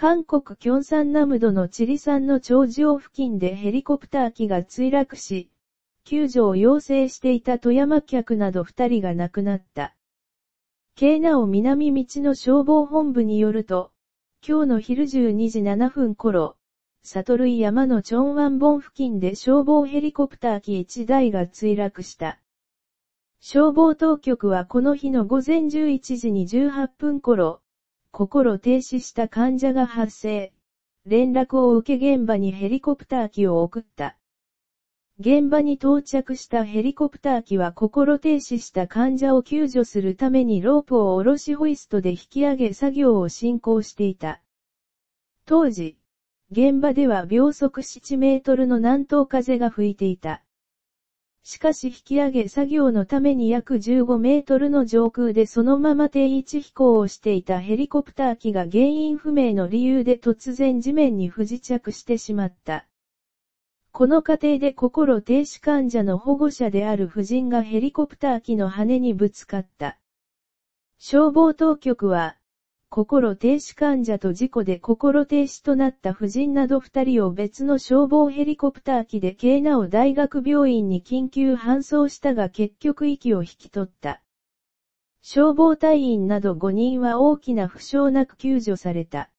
韓国キョンサンナムドのチリ山の頂上付近でヘリコプター機が墜落し、救助を要請していた富山客など2人が亡くなった。京奈を南道の消防本部によると、今日の昼12時7分頃、里類山のチョンワンボン付近で消防ヘリコプター機1台が墜落した。消防当局はこの日の午前11時に18分頃、心停止した患者が発生。連絡を受け現場にヘリコプター機を送った。現場に到着したヘリコプター機は心停止した患者を救助するためにロープを下ろしホイストで引き上げ作業を進行していた。当時、現場では秒速7メートルの南東風が吹いていた。しかし引き上げ作業のために約15メートルの上空でそのまま定位置飛行をしていたヘリコプター機が原因不明の理由で突然地面に不時着してしまった。この過程で心停止患者の保護者である夫人がヘリコプター機の羽にぶつかった。消防当局は、心停止患者と事故で心停止となった夫人など二人を別の消防ヘリコプター機で軽なを大学病院に緊急搬送したが結局息を引き取った。消防隊員など5人は大きな負傷なく救助された。